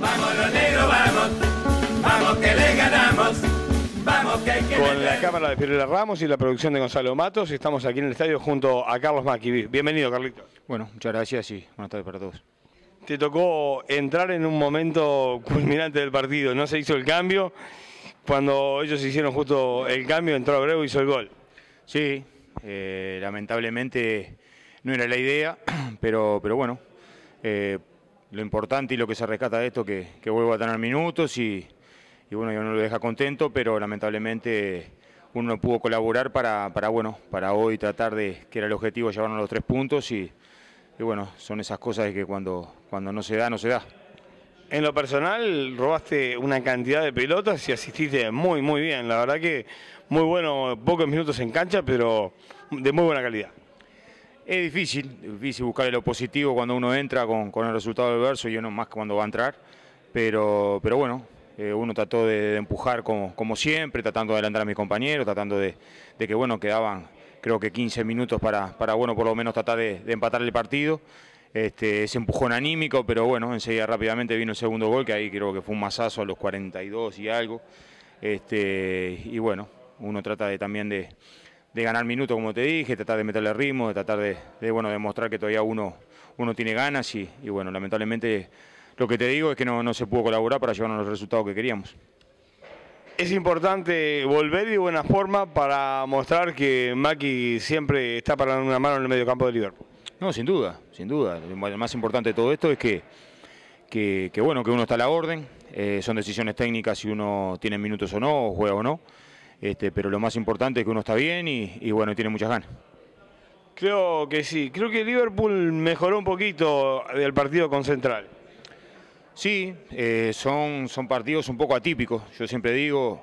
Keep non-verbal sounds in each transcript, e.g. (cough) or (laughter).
Vamos los negros, vamos. Vamos que le ganamos. Vamos que hay que Con la cámara de Pirela Ramos y la producción de Gonzalo Matos, estamos aquí en el estadio junto a Carlos Maki. Bienvenido, Carlitos. Bueno, muchas gracias y buenas tardes para todos. Te tocó entrar en un momento culminante del partido, no se hizo el cambio. Cuando ellos hicieron justo el cambio, entró Abreu y hizo el gol. Sí, eh, lamentablemente no era la idea, (clears throat) pero, pero bueno, eh, lo importante y lo que se rescata de esto que, que vuelvo a tener minutos y, y bueno, yo no lo deja contento, pero lamentablemente uno no pudo colaborar para, para, bueno, para hoy tratar de, que era el objetivo, llevarnos los tres puntos y, bueno, son esas cosas que cuando, cuando no se da, no se da. En lo personal, robaste una cantidad de pelotas y asististe muy, muy bien. La verdad que muy bueno, pocos minutos en cancha, pero de muy buena calidad. Es difícil, difícil buscar el positivo cuando uno entra con, el resultado del verso y uno más cuando va a entrar, pero, pero bueno, eh, uno trató de, empujar como, como, siempre, tratando de adelantar a mis compañeros, tratando de, que bueno, quedaban creo que 15 minutos para, para bueno, por lo menos tratar de, empatar el partido. Este, ese empujón anímico, pero bueno, enseguida rápidamente vino el segundo gol, que ahí creo que fue un masazo a los 42 y algo. Este, y bueno, uno trata de, también de, de ganar minutos, como te dije, tratar de meterle ritmo, de tratar de, de bueno, demostrar que todavía uno, uno tiene ganas y, bueno, lamentablemente lo que te digo es que no, se pudo colaborar para llevarnos los resultados que queríamos. Es importante volver de buena forma para mostrar que Maki siempre está parando una mano en el medio campo del Liverpool. No, sin duda, sin duda. Lo más importante de todo esto es que, que, bueno, que uno está a la orden, eh, son decisiones técnicas si uno tiene minutos o no, juega o no. Este, pero lo más importante es que uno está bien y, y bueno, tiene muchas ganas. Creo que sí, creo que Liverpool mejoró un poquito del partido con Central. Sí, eh, son, son partidos un poco atípicos, yo siempre digo,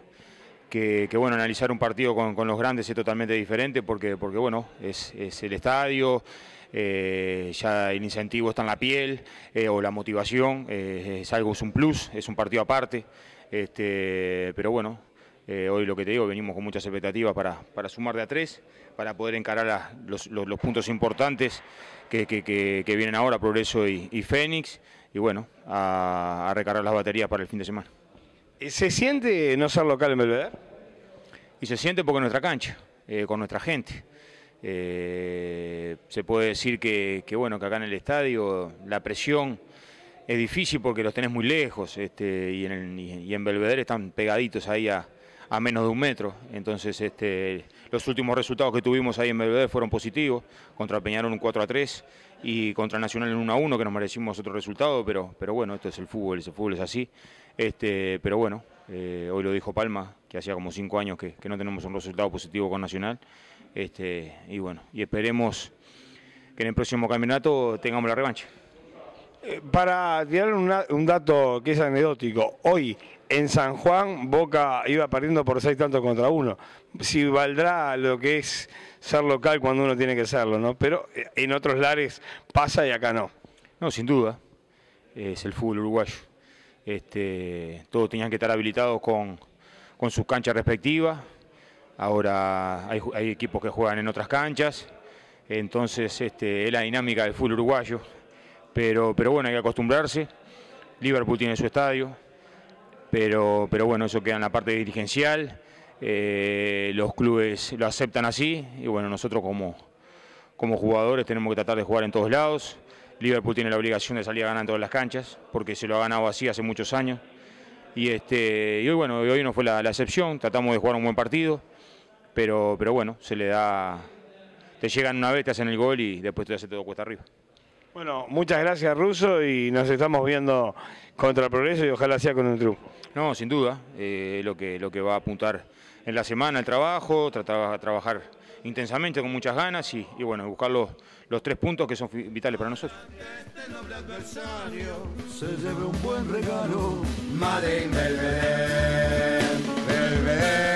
que, bueno, analizar un partido con, los grandes es totalmente diferente porque, porque bueno, es, el estadio, eh, ya el incentivo está en la piel eh, o la motivación, es algo, es un plus, es un partido aparte, este, pero bueno, eh, hoy lo que te digo, venimos con muchas expectativas para, para sumar de a tres, para poder encarar los, puntos importantes que, vienen ahora, Progreso y, Fénix, y bueno, a, recargar las baterías para el fin de semana. ¿Se siente no ser local en Belvedere? Y se siente porque es nuestra cancha, eh, con nuestra gente. Eh, se puede decir que, bueno, que acá en el estadio la presión es difícil porque los tenés muy lejos este, y, en y en Belvedere están pegaditos ahí a, a menos de un metro. Entonces, este, los últimos resultados que tuvimos ahí en Belvedere fueron positivos, contra Peñarol un 4 a 3 y contra Nacional un 1 a 1, que nos merecimos otro resultado, pero, pero bueno, esto es el fútbol, ese fútbol es así. Este, pero bueno, eh, hoy lo dijo Palma, que hacía como cinco años que, que no tenemos un resultado positivo con Nacional. Este, y bueno, y esperemos que en el próximo campeonato tengamos la revancha para tirar un dato que es anecdótico, hoy en San Juan Boca iba perdiendo por seis tantos contra uno. Si valdrá lo que es ser local cuando uno tiene que serlo, ¿no? Pero eh, en otros lares pasa y acá no. No, sin duda. Es el fútbol uruguayo. Este, todos tenían que estar habilitados con, con sus canchas respectivas. Ahora hay, equipos que juegan en otras canchas. Entonces, este, es la dinámica del fútbol uruguayo. Pero, bueno, hay que acostumbrarse. Liverpool tiene su estadio, pero, pero bueno, eso queda en la parte dirigencial. Eh, los clubes lo aceptan así y bueno, nosotros como, como jugadores tenemos que tratar de jugar en todos lados. Liverpool tiene la obligación de salir a ganar en todas las canchas, porque se lo ha ganado así hace muchos años. Y, este, y hoy, bueno, hoy no fue la, excepción, tratamos de jugar un buen partido, pero, pero bueno, se le da. Te llegan una vez, te hacen el gol y después te hace todo cuesta arriba. Bueno, muchas gracias Russo y nos estamos viendo contra el progreso y ojalá sea con un truco. No, sin duda, eh, lo, que, lo que va a apuntar en la semana el trabajo, tratar, trabajar intensamente con muchas ganas y, bueno, buscar los, tres puntos que son vitales para nosotros. Este